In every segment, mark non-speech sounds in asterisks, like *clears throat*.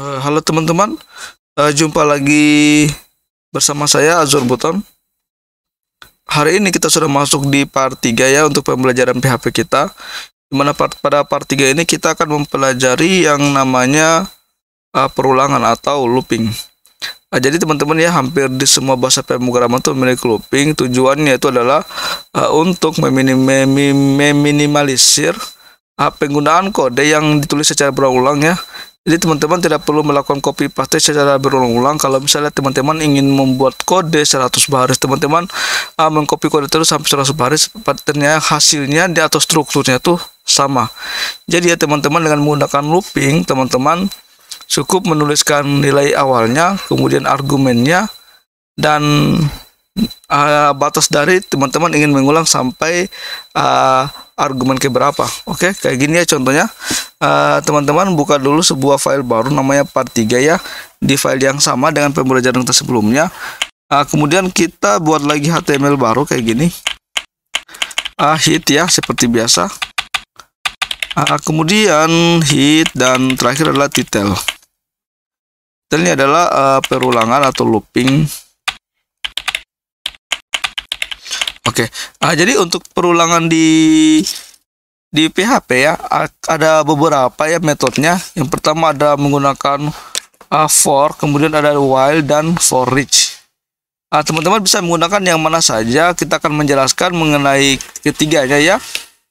Eh, halo teman-teman, eh, jumpa lagi bersama saya Azur Buton. Hari ini kita sudah masuk di part 3 ya untuk pembelajaran PHP kita. Dimana pada part 3 ini kita akan mempelajari yang namanya eh, perulangan atau looping. Nah, jadi teman-teman ya hampir di semua bahasa pemrograman itu memiliki looping. Tujuannya itu adalah uh, untuk meminim meminimalisir uh, penggunaan kode yang ditulis secara berulang ya jadi teman-teman tidak perlu melakukan copy paste secara berulang-ulang. Kalau misalnya teman-teman ingin membuat kode 100 baris, teman-teman uh, mengcopy kode terus sampai 100 baris, patternnya hasilnya di atau strukturnya tuh sama. Jadi ya teman-teman dengan menggunakan looping, teman-teman cukup menuliskan nilai awalnya, kemudian argumennya dan uh, batas dari teman-teman ingin mengulang sampai uh, argumen berapa. Oke, okay? kayak gini ya contohnya. Ah, teman-teman uh, buka dulu sebuah file baru namanya part 3 ya. Di file yang sama dengan pembelajaran kita sebelumnya. Uh, kemudian kita buat lagi HTML baru kayak gini. Uh, hit ya seperti biasa. Uh, kemudian hit dan terakhir adalah title. Title ini adalah uh, perulangan atau looping Oke. Okay. Ah jadi untuk perulangan di di PHP ya ada beberapa ya metodenya. Yang pertama ada menggunakan uh, for, kemudian ada while dan for each. Ah teman teman bisa menggunakan yang mana saja. Kita akan menjelaskan mengenai ketiganya ya.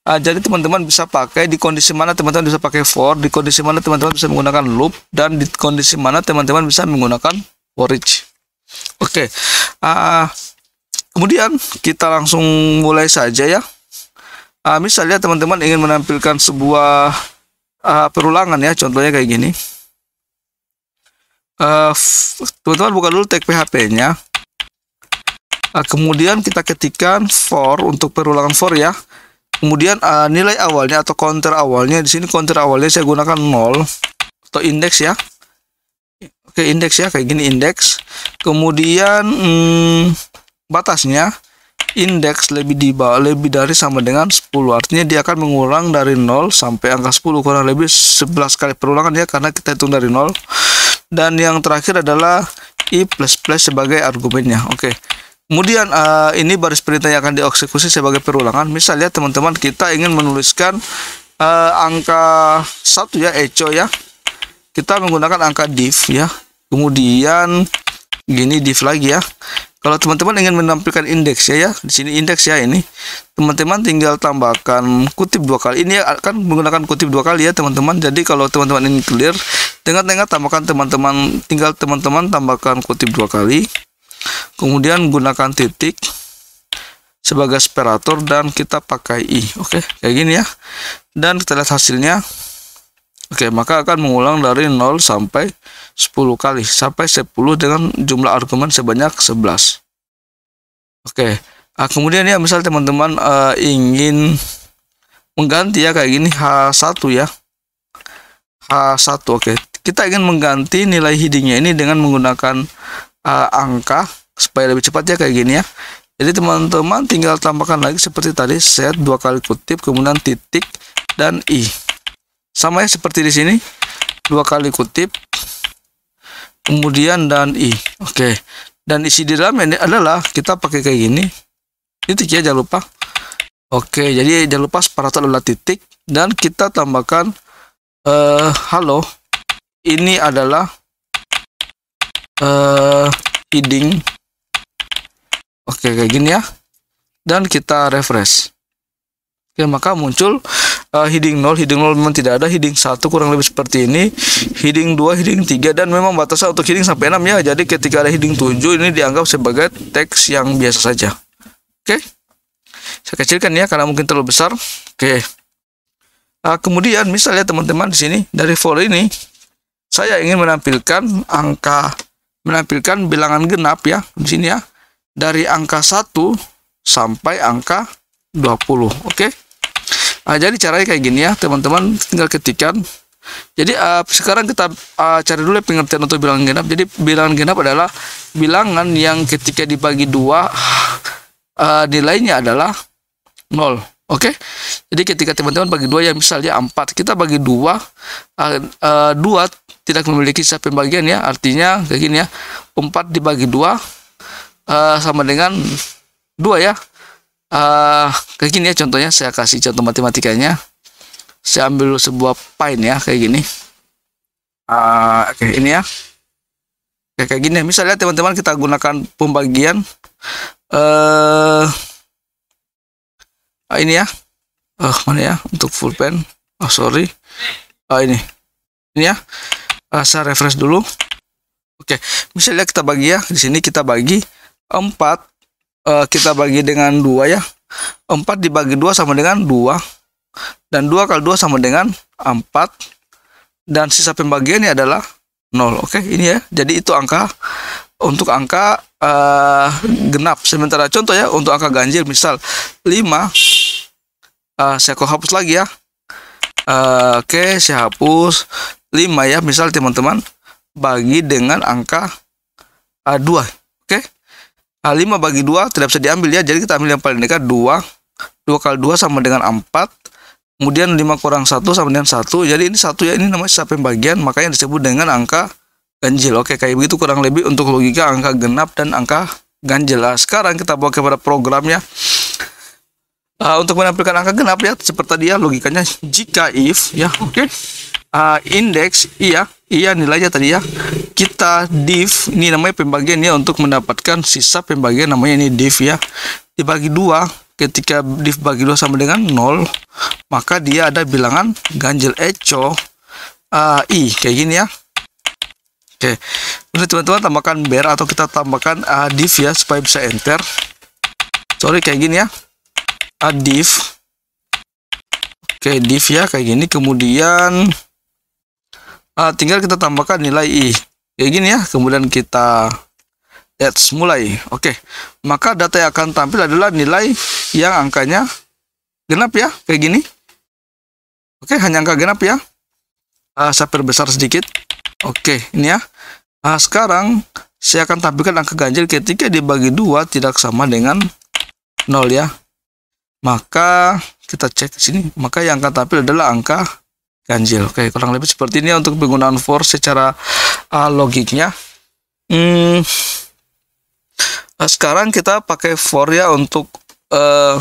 Ah jadi teman-teman bisa pakai di kondisi mana teman-teman bisa pakai for, di kondisi mana teman-teman bisa menggunakan loop, dan di kondisi mana teman-teman bisa menggunakan for each. Oke, okay. uh, kemudian kita langsung mulai saja ya uh, misalnya teman-teman ingin menampilkan sebuah uh, perulangan ya contohnya kayak gini ah, teman-teman uh, buka dulu tag PHP nya uh, kemudian kita ketikkan for untuk perulangan for ya kemudian uh, nilai awalnya atau counter awalnya di sini counter awalnya saya gunakan 0 atau indeks ya oke indeks ya kayak gini indeks kemudian hmm, batasnya indeks lebih di bawah lebih dari sama dengan 10 artinya dia akan mengulang dari 0 sampai angka 10 kurang lebih 11 kali perulangan ya karena kita hitung dari 0 dan yang terakhir adalah i++ sebagai argumennya oke kemudian uh, ini baris perintah yang akan dieksekusi sebagai perulangan misalnya teman-teman kita ingin menuliskan uh, angka 1 ya eco ya kita menggunakan angka div ya kemudian gini div lagi ya kalau teman-teman ingin menampilkan indeks ya ya di sini indeks ya ini teman-teman tinggal tambahkan kutip dua kali ini akan menggunakan kutip dua kali ya teman-teman jadi kalau teman-teman ingin clear tengah-tengah tambahkan teman-teman tinggal teman-teman tambahkan kutip dua kali kemudian gunakan titik sebagai separator dan kita pakai i oke kayak gini ya dan kita lihat hasilnya Oke, maka akan mengulang dari 0 sampai 10 kali, sampai 10 dengan jumlah argumen sebanyak 11. Oke, nah, kemudian ya misal teman-teman uh, ingin mengganti ya kayak gini H1 ya. H1, oke. Kita ingin mengganti nilai hidingnya ini dengan menggunakan uh, angka supaya lebih cepat ya kayak gini ya. Jadi teman-teman tinggal tambahkan lagi seperti tadi, set dua kali kutip, kemudian titik, dan i sama ya seperti di sini dua kali kutip kemudian dan i oke dan isi di dalam ini adalah kita pakai kayak gini titik ya jangan lupa oke jadi jangan lupa separator adalah titik dan kita tambahkan uh, halo ini adalah uh, heading oke kayak gini ya dan kita refresh oke maka muncul uh, heading 0 heading 0 memang tidak ada heading 1 kurang lebih seperti ini heading 2 heading 3 dan memang batasnya untuk heading sampai 6 ya jadi ketika ada heading 7 ini dianggap sebagai teks yang biasa saja oke okay? saya kecilkan ya karena mungkin terlalu besar oke okay. uh, kemudian misalnya teman-teman di sini dari for ini saya ingin menampilkan angka menampilkan bilangan genap ya di sini ya dari angka 1 sampai angka 20 oke okay? Nah, jadi caranya kayak gini ya, teman-teman tinggal ketikkan. Jadi uh, sekarang kita uh, cari dulu ya pengertian untuk bilangan genap. Jadi bilangan genap adalah bilangan yang ketika dibagi dua uh, nilainya adalah nol. Oke, okay? jadi ketika teman-teman bagi dua ya misalnya 4 kita bagi dua, uh, uh, dua tidak memiliki sisa pembagian ya, artinya kayak gini ya, 4 dibagi dua uh, sama dengan dua ya, uh, kayak gini ya contohnya saya kasih contoh matematikanya saya ambil sebuah pine ya kayak gini uh, kayak ini ya kayak kayak gini misalnya teman-teman kita gunakan pembagian eh uh, ini ya oh mana ya untuk full pen oh sorry oh ini ini ya uh, saya refresh dulu oke okay. misalnya kita bagi ya di sini kita bagi 4 uh, kita bagi dengan dua ya 4 dibagi 2 sama dengan 2 dan 2 kali 2 sama dengan 4 dan sisa pembagiannya adalah 0 oke okay, ini ya jadi itu angka untuk angka uh, genap sementara contoh ya untuk angka ganjil misal 5 uh, eh, saya kok hapus lagi ya uh, oke okay, saya hapus 5 ya misal teman-teman bagi dengan angka uh, 2 a 5 bagi 2 tidak bisa diambil ya. Jadi kita ambil yang paling dekat 2. 2 kali 2 sama dengan 4. Kemudian 5 kurang 1 sama dengan 1. Jadi ini satu ya, ini namanya sisa pembagian. Makanya disebut dengan angka ganjil. Oke, kayak begitu kurang lebih untuk logika angka genap dan angka ganjil. Nah, sekarang kita bawa kepada programnya. Uh, untuk menampilkan angka genap ya, seperti tadi ya, logikanya jika if ya, oke. Okay. Uh, indeks iya, iya nilainya tadi ya kita div ini namanya pembagian ya untuk mendapatkan sisa pembagian namanya ini div ya dibagi dua ketika div bagi dua sama dengan nol maka dia ada bilangan ganjil echo uh, eh, i kayak gini ya oke kemudian teman-teman tambahkan ber atau kita tambahkan uh, div ya supaya bisa enter sorry kayak gini ya uh, div oke div ya kayak gini kemudian uh, tinggal kita tambahkan nilai i kayak gini ya kemudian kita let's mulai oke maka data yang akan tampil adalah nilai yang angkanya genap ya kayak gini oke hanya angka genap ya uh, saya perbesar sedikit oke ini ya nah, sekarang saya akan tampilkan angka ganjil ketika dibagi dua tidak sama dengan nol ya maka kita cek sini maka yang akan tampil adalah angka ganjil oke kurang lebih seperti ini ya untuk penggunaan for secara uh, logiknya. Hmm, eh, sekarang kita pakai for ya untuk uh,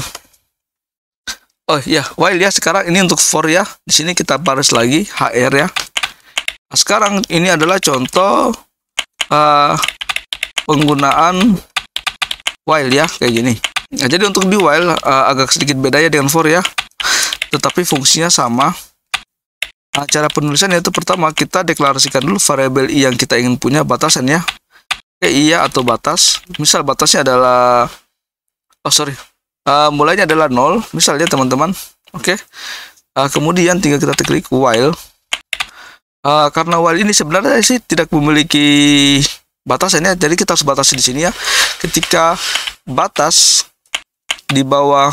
oh ya yeah, while ya sekarang ini untuk for ya. Di sini kita baris lagi hr ya. Nah, sekarang ini adalah contoh uh, penggunaan while ya kayak gini. Nah, jadi untuk di while uh, agak sedikit beda ya dengan for ya. Tetapi fungsinya sama cara penulisan yaitu pertama kita deklarasikan dulu variabel i yang kita ingin punya batasan ya Oke, iya atau batas misal batasnya adalah oh sorry uh, mulainya adalah nol misalnya teman-teman oke uh, kemudian tinggal kita klik while uh, karena while ini sebenarnya sih tidak memiliki batasannya jadi kita harus batasi di sini ya ketika batas di bawah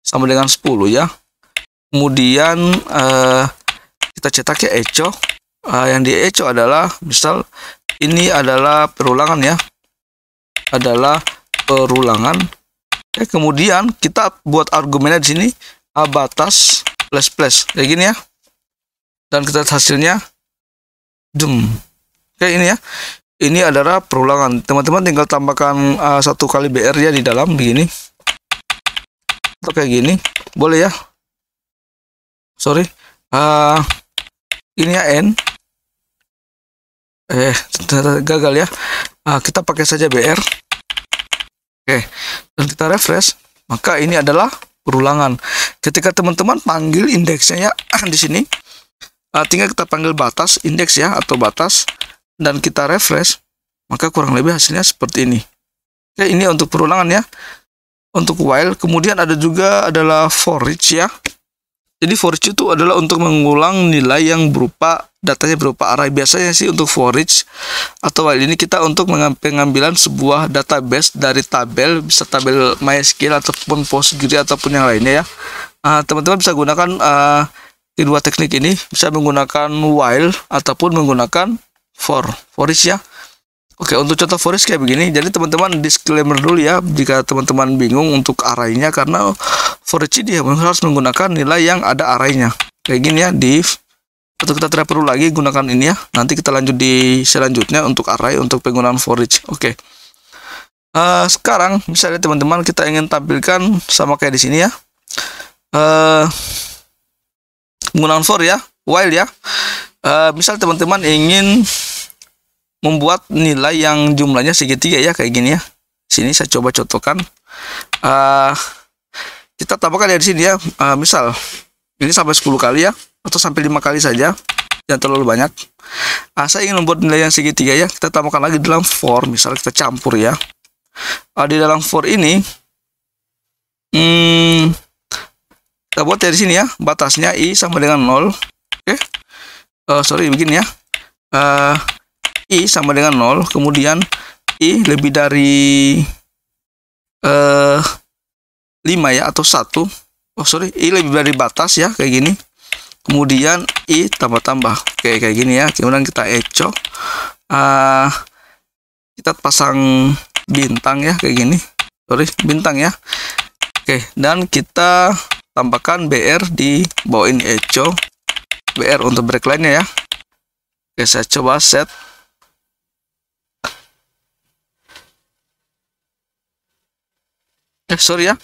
sama dengan 10 ya kemudian eh, kita cetaknya ya uh, yang di echo adalah misal ini adalah perulangan ya adalah perulangan ya, kemudian kita buat argumennya di sini a batas plus plus kayak gini ya dan kita hasilnya jum kayak ini ya ini adalah perulangan teman-teman tinggal tambahkan uh, satu kali BR ya di dalam begini atau kayak gini boleh ya sorry uh, ini ya N eh ternyata gagal ya nah, kita pakai saja BR oke dan kita refresh maka ini adalah perulangan ketika teman-teman panggil indeksnya ya *clears throat* di sini uh, tinggal kita panggil batas indeks ya atau batas dan kita refresh maka kurang lebih hasilnya seperti ini oke ini untuk perulangan ya untuk while kemudian ada juga adalah for each ya jadi for each itu adalah untuk mengulang nilai yang berupa datanya berupa array. Biasanya sih untuk for each atau hal ini kita untuk pengambilan sebuah database dari tabel, bisa tabel MySQL ataupun PostgreSQL ataupun yang lainnya ya. Ah, teman-teman uh, bisa gunakan uh, ah, kedua teknik ini, bisa menggunakan while ataupun menggunakan for, for each ya. Oke, untuk contoh for each kayak begini. Jadi teman-teman disclaimer dulu ya jika teman-teman bingung untuk arraynya karena for each dia harus menggunakan nilai yang ada arraynya kayak gini ya div atau kita tidak perlu lagi gunakan ini ya nanti kita lanjut di selanjutnya untuk array untuk penggunaan for each oke okay. uh, eh, sekarang misalnya teman-teman kita ingin tampilkan sama kayak di sini ya uh, penggunaan for ya while ya uh, misal teman-teman ingin membuat nilai yang jumlahnya segitiga ya kayak gini ya sini saya coba contohkan uh, kita tambahkan ya dari sini ya uh, misal ini sampai 10 kali ya atau sampai lima kali saja jangan terlalu banyak uh, saya ingin membuat nilai yang segitiga ya kita tambahkan lagi dalam for misal kita campur ya uh, di dalam for ini hmm, kita buat dari sini ya batasnya i sama dengan 0 oke okay. uh, eh, sorry begini ya uh, i sama dengan 0 kemudian i lebih dari eh uh, 5 ya atau satu oh sorry i lebih dari batas ya kayak gini kemudian i tambah-tambah oke kayak gini ya kemudian kita echo, uh, ah, kita pasang bintang ya kayak gini sorry bintang ya oke dan kita tambahkan BR di bawah ini echo BR untuk breakline nya ya oke saya coba set eh sorry ya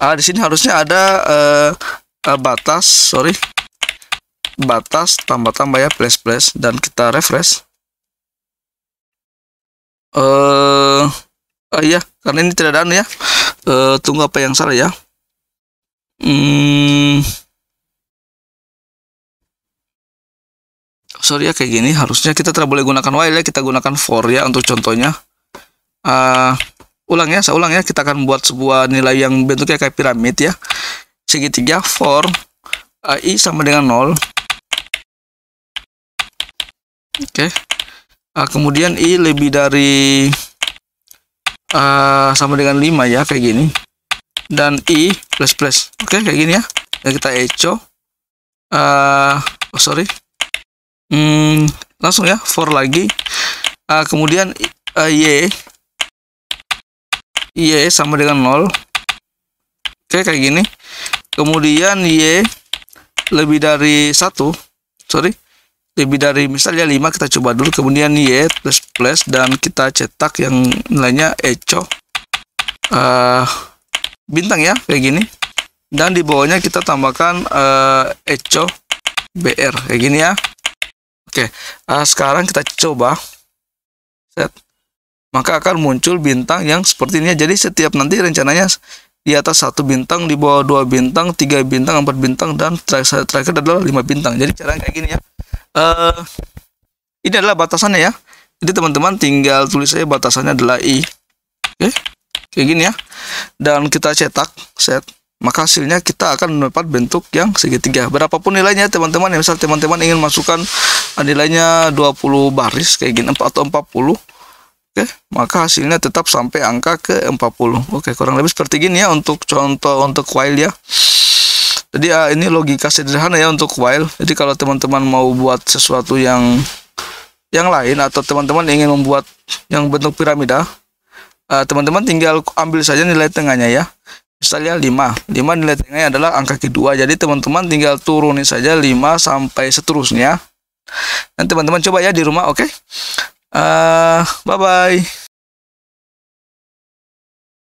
ah di sini harusnya ada eh, eh, batas sorry batas tambah-tambah ya plus plus dan kita refresh eh uh, iya karena ini tidak ada anu ya uh, tunggu apa yang salah ya hmm sorry ya kayak gini harusnya kita tidak boleh gunakan while ya kita gunakan for ya untuk contohnya uh, ulang ya saya ulang ya kita akan buat sebuah nilai yang bentuknya kayak piramid ya segitiga for uh, i sama dengan 0 oke okay. uh, kemudian i lebih dari uh, sama dengan 5 ya kayak gini dan i plus plus oke okay, kayak gini ya dan kita echo uh, ah, oh sorry hmm, langsung ya for lagi uh, kemudian uh, y Y iya, sama dengan 0 Oke kayak gini kemudian Y iya, lebih dari 1 sorry lebih dari misalnya 5 kita coba dulu kemudian Y iya, plus plus dan kita cetak yang nilainya eco uh, bintang ya kayak gini dan di bawahnya kita tambahkan uh, eco BR kayak gini ya Oke okay. uh, eh, sekarang kita coba set maka akan muncul bintang yang seperti ini. Jadi setiap nanti rencananya di atas satu bintang, di bawah dua bintang, tiga bintang, empat bintang, dan terakhir, terakhir adalah lima bintang. Jadi cara kayak gini ya. Uh, ini adalah batasannya ya. Jadi teman-teman tinggal tulis aja batasannya adalah i. Oke, okay. kayak gini ya. Dan kita cetak set. Maka hasilnya kita akan mendapat bentuk yang segitiga. Berapapun nilainya teman-teman, ya misal teman-teman ingin masukkan nilainya 20 baris kayak gini atau 40 Oke, maka hasilnya tetap sampai angka ke 40. Oke, kurang lebih seperti gini ya untuk contoh untuk while ya. Jadi uh, ini logika sederhana ya untuk while. Jadi kalau teman-teman mau buat sesuatu yang yang lain atau teman-teman ingin membuat yang bentuk piramida, ah, teman-teman uh, tinggal ambil saja nilai tengahnya ya. Misalnya 5. 5 nilai tengahnya adalah angka kedua. Jadi teman-teman tinggal turunin saja 5 sampai seterusnya. Dan teman-teman coba ya di rumah, oke? Okay? Uh, bye-bye.